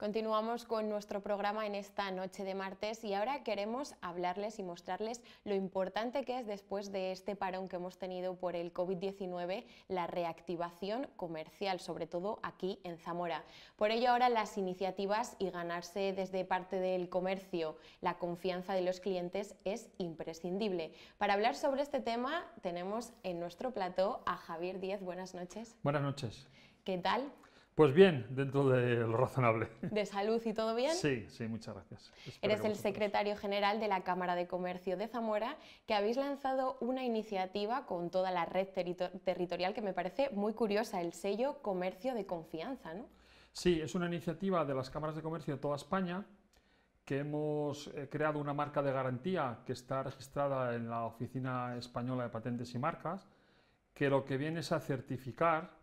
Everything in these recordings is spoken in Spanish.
Continuamos con nuestro programa en esta noche de martes y ahora queremos hablarles y mostrarles lo importante que es después de este parón que hemos tenido por el COVID-19, la reactivación comercial, sobre todo aquí en Zamora. Por ello ahora las iniciativas y ganarse desde parte del comercio la confianza de los clientes es imprescindible. Para hablar sobre este tema tenemos en nuestro plató a Javier Díez. Buenas noches. Buenas noches. ¿Qué tal? Pues bien, dentro de lo razonable. ¿De salud y todo bien? Sí, sí, muchas gracias. Eres el secretario general de la Cámara de Comercio de Zamora, que habéis lanzado una iniciativa con toda la red territorial que me parece muy curiosa, el sello Comercio de Confianza, ¿no? Sí, es una iniciativa de las cámaras de comercio de toda España que hemos eh, creado una marca de garantía que está registrada en la Oficina Española de Patentes y Marcas, que lo que viene es a certificar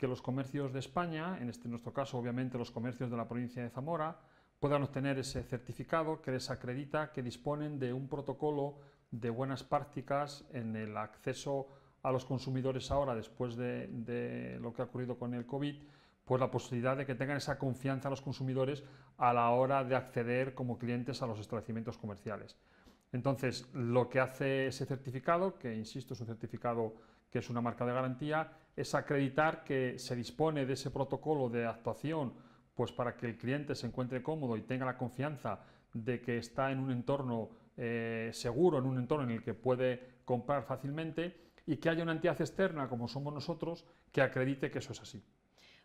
que los comercios de España, en, este, nuestro caso obviamente los comercios de la provincia de Zamora, puedan obtener ese certificado que les acredita que disponen de un protocolo de buenas prácticas en el acceso a los consumidores ahora, después de, de lo que ha ocurrido con el COVID, pues la posibilidad de que tengan esa confianza a los consumidores a la hora de acceder como clientes a los establecimientos comerciales. Entonces, lo que hace ese certificado, que insisto es un certificado que es una marca de garantía, es acreditar que se dispone de ese protocolo de actuación pues para que el cliente se encuentre cómodo y tenga la confianza de que está en un entorno eh, seguro, en un entorno en el que puede comprar fácilmente y que haya una entidad externa como somos nosotros que acredite que eso es así.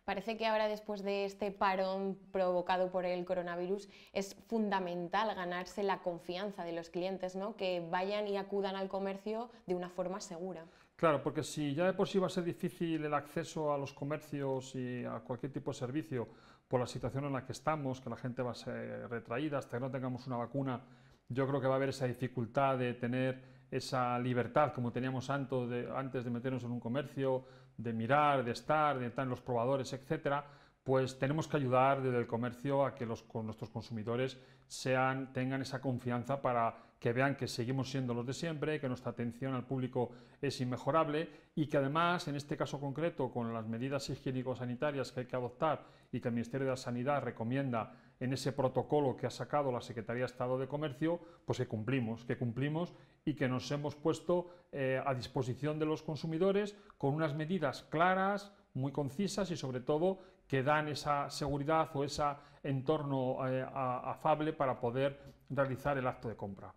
Parece que ahora, después de este parón provocado por el coronavirus, es fundamental ganarse la confianza de los clientes, ¿no? que vayan y acudan al comercio de una forma segura. Claro, porque si ya de por sí va a ser difícil el acceso a los comercios y a cualquier tipo de servicio por la situación en la que estamos, que la gente va a ser retraída hasta que no tengamos una vacuna, yo creo que va a haber esa dificultad de tener esa libertad como teníamos antes de, antes de meternos en un comercio, de mirar, de estar, de estar en los probadores, etcétera pues tenemos que ayudar desde el comercio a que los, nuestros consumidores sean, tengan esa confianza para que vean que seguimos siendo los de siempre, que nuestra atención al público es inmejorable y que además, en este caso concreto, con las medidas higiénico-sanitarias que hay que adoptar y que el Ministerio de Sanidad recomienda en ese protocolo que ha sacado la Secretaría de Estado de Comercio, pues que cumplimos, que cumplimos y que nos hemos puesto eh, a disposición de los consumidores con unas medidas claras, muy concisas y sobre todo que dan esa seguridad o ese entorno eh, afable para poder realizar el acto de compra.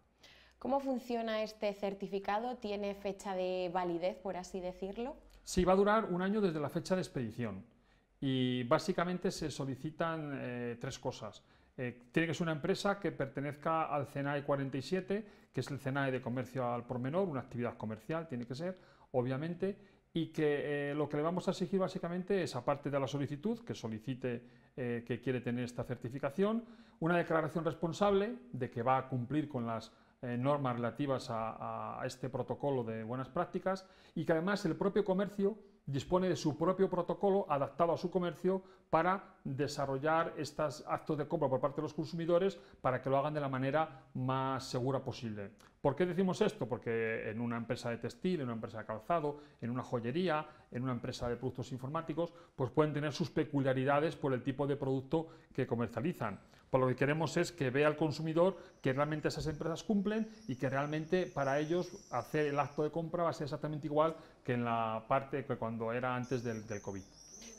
¿Cómo funciona este certificado? ¿Tiene fecha de validez, por así decirlo? Sí, va a durar un año desde la fecha de expedición y básicamente se solicitan eh, tres cosas. Eh, tiene que ser una empresa que pertenezca al CENAE e 47, que es el CENAE de comercio al por menor, una actividad comercial tiene que ser, obviamente, y que eh, lo que le vamos a exigir básicamente es, aparte de la solicitud, que solicite eh, que quiere tener esta certificación, una declaración responsable de que va a cumplir con las eh, normas relativas a este protocolo de buenas prácticas y que además el propio comercio dispone de su propio protocolo adaptado a su comercio para desarrollar estos actos de compra por parte de los consumidores para que lo hagan de la manera más segura posible. ¿Por qué decimos esto? Porque en una empresa de textil, en una empresa de calzado, en una joyería, en una empresa de productos informáticos, pues pueden tener sus peculiaridades por el tipo de producto que comercializan. Por lo que queremos es que vea el consumidor que realmente esas empresas cumplen y que realmente para ellos hacer el acto de compra va a ser exactamente igual que en la parte que cuando era antes del, COVID.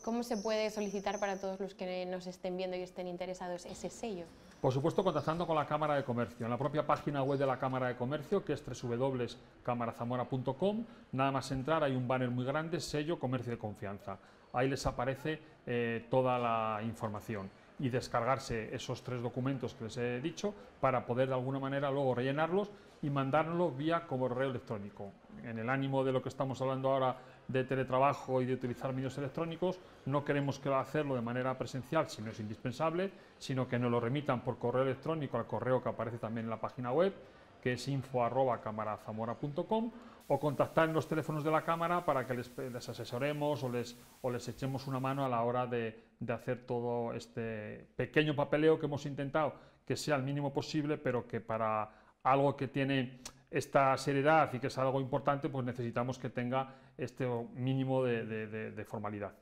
¿Cómo se puede solicitar para todos los que nos estén viendo y estén interesados ese sello? Por supuesto, contactando con la Cámara de Comercio, en la propia página web de la Cámara de Comercio, que es www.camarazamora.com, nada más entrar hay un banner muy grande, sello Comercio de Confianza. Ahí les aparece eh, toda la información y descargarse esos tres documentos que les he dicho para poder de alguna manera luego rellenarlos y mandarlos vía correo electrónico. En el ánimo de lo que estamos hablando ahora de teletrabajo y de utilizar medios electrónicos, no queremos que hacerlo de manera presencial si no es indispensable, sino que nos lo remitan por correo electrónico al correo que aparece también en la página web, que es info.camarazamora.com o contactar en los teléfonos de la Cámara para que les, asesoremos o les, les, echemos una mano a la hora de, hacer todo este pequeño papeleo que hemos intentado que sea el mínimo posible, pero que para algo que tiene esta seriedad y que es algo importante, pues necesitamos que tenga este mínimo de formalidad.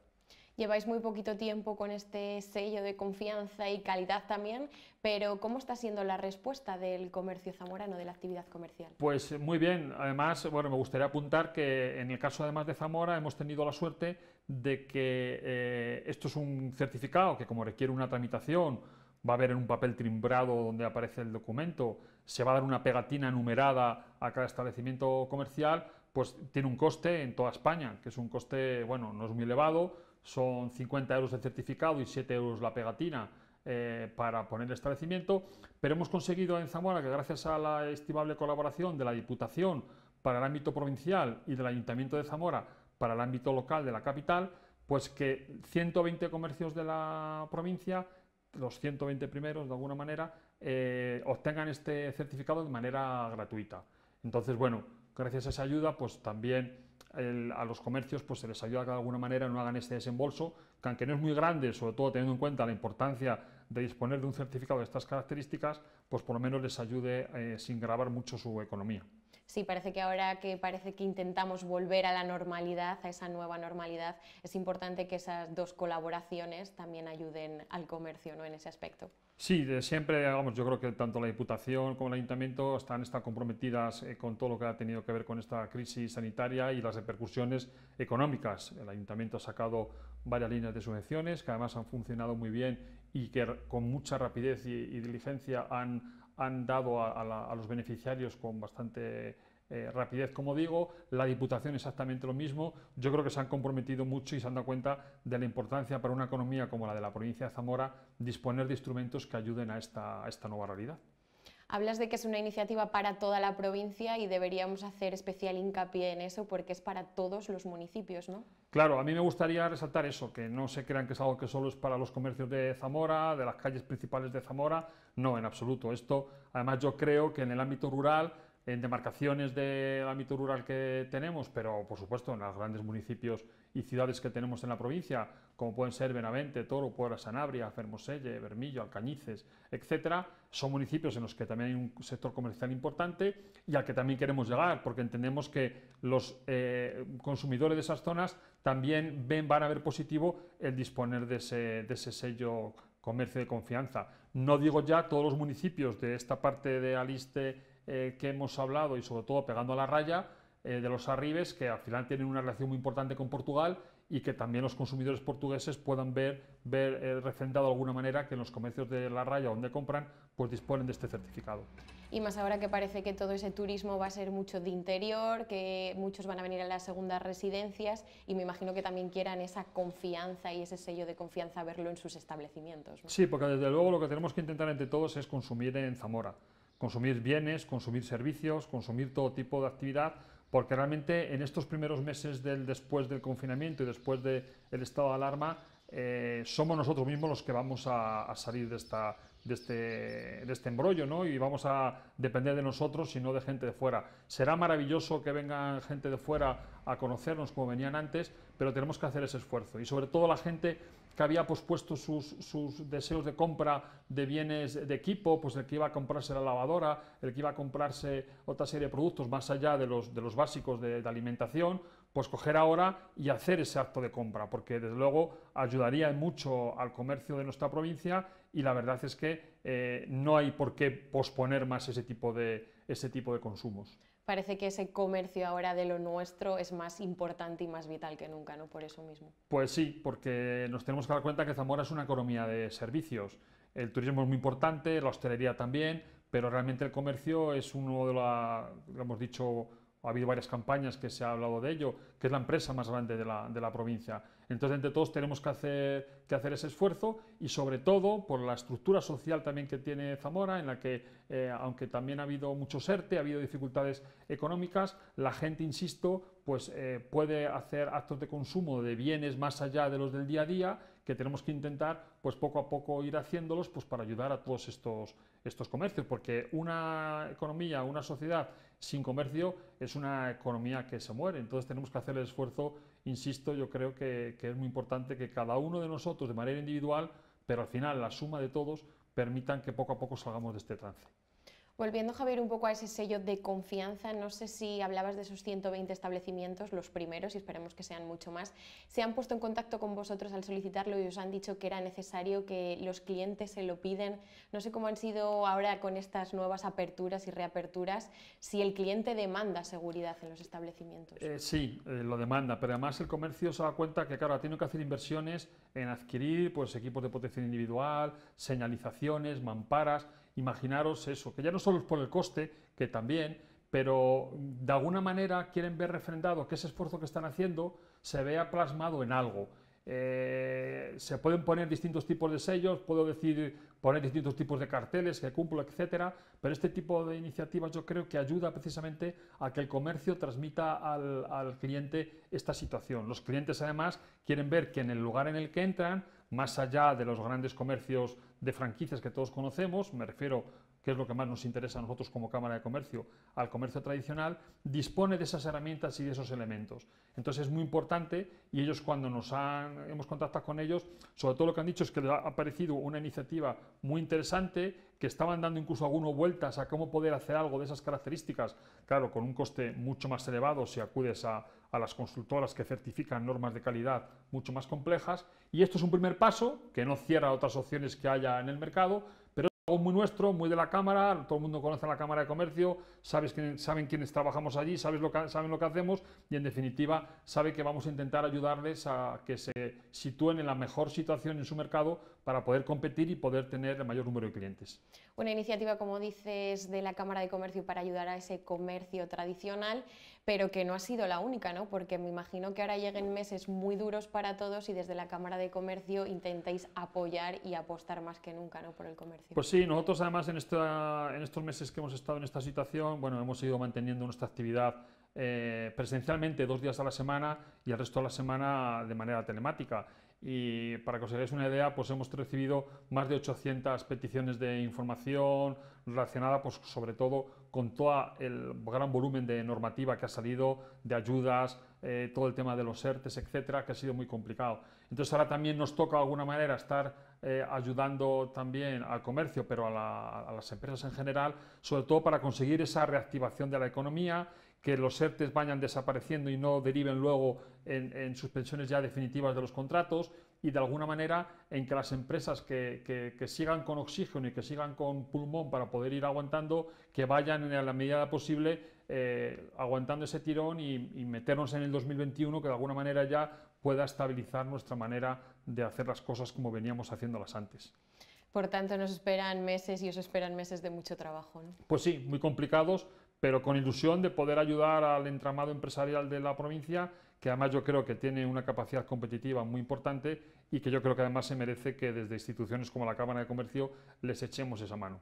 Lleváis muy poquito tiempo con este sello de confianza y calidad también, pero ¿cómo está siendo la respuesta del comercio zamorano, de la actividad comercial? Pues eh, muy bien, además, bueno, me gustaría apuntar que en el caso además de Zamora hemos tenido la suerte de que eh, esto es un certificado que como requiere una tramitación, va a haber en un papel timbrado donde aparece el documento, se va a dar una pegatina numerada a cada establecimiento comercial, pues tiene un coste en toda España, que es un coste, bueno, no es muy elevado, son 50 euros el certificado y 7 euros la pegatina eh, para poner el establecimiento, pero hemos conseguido en Zamora que gracias a la estimable colaboración de la Diputación para el ámbito provincial y del Ayuntamiento de Zamora para el ámbito local de la capital, pues que 120 comercios de la provincia, los 120 primeros de alguna manera, eh, obtengan este certificado de manera gratuita. Entonces, bueno, gracias a esa ayuda, pues también a los comercios pues, se les ayuda que de alguna manera no hagan este desembolso, que aunque no es muy grande, sobre todo teniendo en cuenta la importancia de disponer de un certificado de estas características, pues por lo menos les ayude eh, sin grabar mucho su economía sí, parece que ahora que parece que intentamos volver a la normalidad, a esa nueva normalidad, es importante que esas dos colaboraciones también ayuden al comercio ¿no? en ese aspecto. Sí, de siempre, vamos, yo creo que tanto la Diputación como el Ayuntamiento están, están comprometidas eh, con todo lo que ha tenido que ver con esta crisis sanitaria y las repercusiones económicas. El Ayuntamiento ha sacado varias líneas de subvenciones que además han funcionado muy bien y que con mucha rapidez y diligencia han han dado a, los beneficiarios con bastante eh, rapidez, como digo, la Diputación exactamente lo mismo. Yo creo que se han comprometido mucho y se han dado cuenta de la importancia para una economía como la de la provincia de Zamora disponer de instrumentos que ayuden a esta, a esta nueva realidad. Hablas de que es una iniciativa para toda la provincia y deberíamos hacer especial hincapié en eso porque es para todos los municipios, ¿no? Claro, a mí me gustaría resaltar eso, que no se crean que es algo que solo es para los comercios de Zamora, de las calles principales de Zamora, no, en absoluto. Esto, además, yo creo que en el ámbito rural, en demarcaciones del ámbito rural que tenemos, pero por supuesto en los grandes municipios y ciudades que tenemos en la provincia, como pueden ser Benavente, Toro, Puebla, Sanabria, Fermoselle, Bermillo, Alcañices, etcétera, son municipios en los que también hay un sector comercial importante y al que también queremos llegar, porque entendemos que los eh, consumidores de esas zonas también ven, van a ver positivo el disponer de ese, sello comercio de confianza. No digo ya todos los municipios de esta parte de Aliste eh, que hemos hablado y sobre todo pegando a la raya eh, de los arribes, que al final tienen una relación muy importante con Portugal y que también los consumidores portugueses puedan ver, ver eh, refrendado de alguna manera que en los comercios de la raya donde compran, pues disponen de este certificado. Y más ahora que parece que todo ese turismo va a ser mucho de interior, que muchos van a venir a las segundas residencias y me imagino que también quieran esa confianza y ese sello de confianza verlo en sus establecimientos. Sí, porque desde luego lo que tenemos que intentar entre todos es consumir en Zamora, consumir bienes, consumir servicios, consumir todo tipo de actividad porque realmente en estos primeros meses del después del confinamiento y después del el estado de alarma, eh, somos nosotros mismos los que vamos a, salir de, esta, de, este, de este embrollo, ¿no? Y vamos a depender de nosotros y no de gente de fuera. Será maravilloso que vengan gente de fuera a conocernos como venían antes, pero tenemos que hacer ese esfuerzo. Y sobre todo la gente que había pospuesto sus, deseos de compra de bienes de equipo, pues el que iba a comprarse la lavadora, el que iba a comprarse otra serie de productos más allá de los, de los básicos de, alimentación, pues coger ahora y hacer ese acto de compra, porque desde luego ayudaría mucho al comercio de nuestra provincia y la verdad es que eh, no hay por qué posponer más ese tipo de, ese tipo de consumos parece que ese comercio ahora de lo nuestro es más importante y más vital que nunca, ¿no? Por eso mismo. Pues sí, porque nos tenemos que dar cuenta que Zamora es una economía de servicios. El turismo es muy importante, la hostelería también, pero realmente el comercio es uno de los, hemos dicho, ha habido varias campañas que se ha hablado de ello, que es la empresa más grande de la, provincia. Entonces, entre todos tenemos que hacer, que hacer, ese esfuerzo y sobre todo por la estructura social también que tiene Zamora, en la que, eh, aunque también ha habido mucho serte, ha habido dificultades económicas, la gente, insisto, pues eh, puede hacer actos de consumo de bienes más allá de los del día a día que tenemos que intentar, pues poco a poco ir haciéndolos, pues para ayudar a todos estos, estos comercios, porque una economía, una sociedad sin comercio es una economía que se muere. Entonces tenemos que hacer el esfuerzo, insisto, yo creo que, que es muy importante que cada uno de nosotros, de manera individual, pero al final la suma de todos, permitan que poco a poco salgamos de este trance. Volviendo, Javier, un poco a ese sello de confianza, no sé si hablabas de esos 120 establecimientos, los primeros, y esperemos que sean mucho más. ¿Se han puesto en contacto con vosotros al solicitarlo y os han dicho que era necesario, que los clientes se lo piden? No sé cómo han sido ahora con estas nuevas aperturas y reaperturas, si el cliente demanda seguridad en los establecimientos. Eh, sí, eh, lo demanda, pero además el comercio se da cuenta que, claro, tiene que hacer inversiones en adquirir pues, equipos de protección individual, señalizaciones, mamparas imaginaros eso, que ya no solo es por el coste, que también, pero de alguna manera quieren ver refrendado que ese esfuerzo que están haciendo se vea plasmado en algo. Eh, se pueden poner distintos tipos de sellos, puedo decir poner distintos tipos de carteles que cumplo, etcétera, pero este tipo de iniciativas yo creo que ayuda precisamente a que el comercio transmita al cliente esta situación. Los clientes además quieren ver que en el lugar en el que entran más allá de los grandes comercios de franquicias que todos conocemos, me refiero que es lo que más nos interesa a nosotros como Cámara de Comercio, al comercio tradicional, dispone de esas herramientas y de esos elementos. Entonces es muy importante y ellos cuando nos han, hemos contactado con ellos, sobre todo lo que han dicho es que les ha parecido una iniciativa muy interesante, que estaban dando incluso algunas vueltas a cómo poder hacer algo de esas características, claro, con un coste mucho más elevado si acudes a, a las consultoras que certifican normas de calidad mucho más complejas. Y esto es un primer paso que no cierra otras opciones que haya en el mercado, pero muy nuestro, muy de la Cámara, todo el mundo conoce la Cámara de Comercio, sabes quién, saben quiénes trabajamos allí, sabes lo que, saben lo que hacemos y en definitiva sabe que vamos a intentar ayudarles a que se sitúen en la mejor situación en su mercado para poder competir y poder tener el mayor número de clientes. Una iniciativa, como dices, de la Cámara de Comercio para ayudar a ese comercio tradicional, pero que no ha sido la única, ¿no? Porque me imagino que ahora lleguen meses muy duros para todos y desde la Cámara de Comercio intentáis apoyar y apostar más que nunca, ¿no? Por el comercio. Pues sí, nosotros además en, estos meses que hemos estado en esta situación, bueno, hemos ido manteniendo nuestra actividad eh, presencialmente dos días a la semana y el resto de la semana de manera telemática. Y para que os hagáis una idea, pues hemos recibido más de 800 peticiones de información relacionada, pues sobre todo con todo el gran volumen de normativa que ha salido, de ayudas, eh, todo el tema de los ERTES, etcétera, que ha sido muy complicado. Entonces ahora también nos toca de alguna manera estar eh, ayudando también al comercio, pero a, las empresas en general, sobre todo para conseguir esa reactivación de la economía, que los ERTES vayan desapareciendo y no deriven luego en suspensiones ya definitivas de los contratos, y de alguna manera en que las empresas que, sigan con oxígeno y que sigan con pulmón para poder ir aguantando, que vayan en la medida posible eh, aguantando ese tirón y, meternos en el 2021 que de alguna manera ya pueda estabilizar nuestra manera de hacer las cosas como veníamos haciéndolas antes. Por tanto, nos esperan meses y os esperan meses de mucho trabajo. Pues sí, muy complicados, pero con ilusión de poder ayudar al entramado empresarial de la provincia que además yo creo que tiene una capacidad competitiva muy importante y que yo creo que además se merece que desde instituciones como la Cámara de Comercio les echemos esa mano.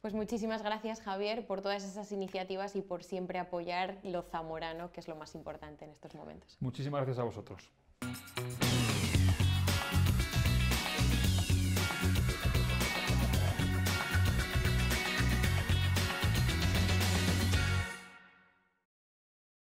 Pues muchísimas gracias Javier por todas esas iniciativas y por siempre apoyar lo zamorano, que es lo más importante en estos momentos. Muchísimas gracias a vosotros.